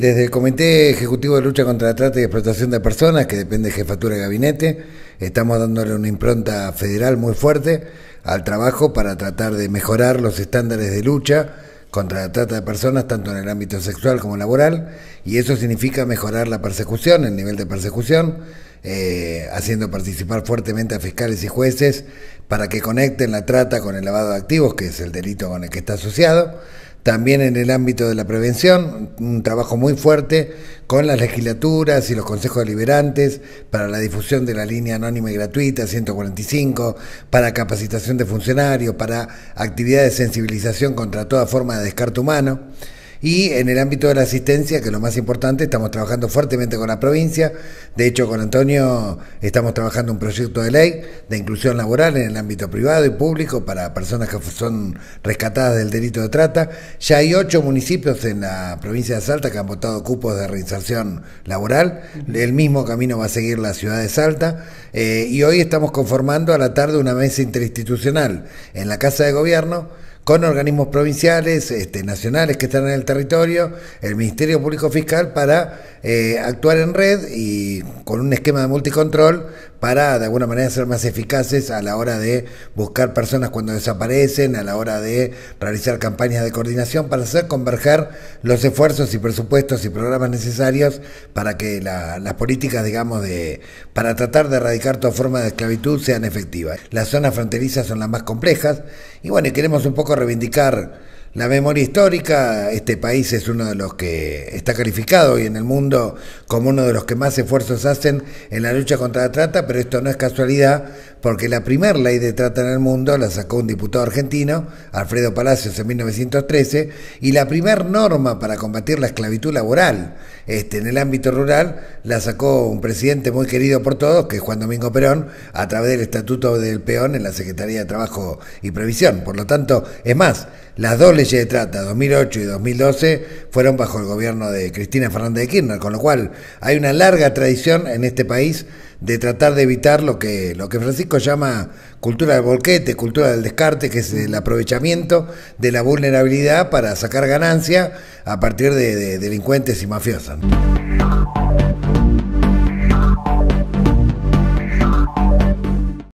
Desde el Comité Ejecutivo de Lucha contra la Trata y Explotación de Personas, que depende de Jefatura de Gabinete, estamos dándole una impronta federal muy fuerte al trabajo para tratar de mejorar los estándares de lucha contra la trata de personas, tanto en el ámbito sexual como laboral, y eso significa mejorar la persecución, el nivel de persecución, eh, haciendo participar fuertemente a fiscales y jueces para que conecten la trata con el lavado de activos, que es el delito con el que está asociado, también en el ámbito de la prevención, un trabajo muy fuerte con las legislaturas y los consejos deliberantes para la difusión de la línea anónima y gratuita 145, para capacitación de funcionarios, para actividades de sensibilización contra toda forma de descarto humano. Y en el ámbito de la asistencia, que es lo más importante, estamos trabajando fuertemente con la provincia. De hecho, con Antonio estamos trabajando un proyecto de ley de inclusión laboral en el ámbito privado y público para personas que son rescatadas del delito de trata. Ya hay ocho municipios en la provincia de Salta que han votado cupos de reinserción laboral. El mismo camino va a seguir la ciudad de Salta. Eh, y hoy estamos conformando a la tarde una mesa interinstitucional en la Casa de Gobierno con organismos provinciales, este, nacionales que están en el territorio, el Ministerio Público Fiscal, para eh, actuar en red y con un esquema de multicontrol para de alguna manera ser más eficaces a la hora de buscar personas cuando desaparecen, a la hora de realizar campañas de coordinación, para hacer converger los esfuerzos y presupuestos y programas necesarios para que las políticas, digamos, de para tratar de erradicar toda forma de esclavitud sean efectivas. Las zonas fronterizas son las más complejas y bueno, queremos un poco a reivindicar la memoria histórica, este país es uno de los que está calificado hoy en el mundo como uno de los que más esfuerzos hacen en la lucha contra la trata, pero esto no es casualidad porque la primera ley de trata en el mundo la sacó un diputado argentino, Alfredo Palacios, en 1913, y la primera norma para combatir la esclavitud laboral este, en el ámbito rural la sacó un presidente muy querido por todos, que es Juan Domingo Perón, a través del Estatuto del Peón en la Secretaría de Trabajo y Previsión. Por lo tanto, es más, las dos leyes de trata 2008 y 2012 fueron bajo el gobierno de Cristina Fernández de Kirchner, con lo cual hay una larga tradición en este país de tratar de evitar lo que, lo que Francisco llama cultura del volquete, cultura del descarte, que es el aprovechamiento de la vulnerabilidad para sacar ganancia a partir de, delincuentes y mafiosos.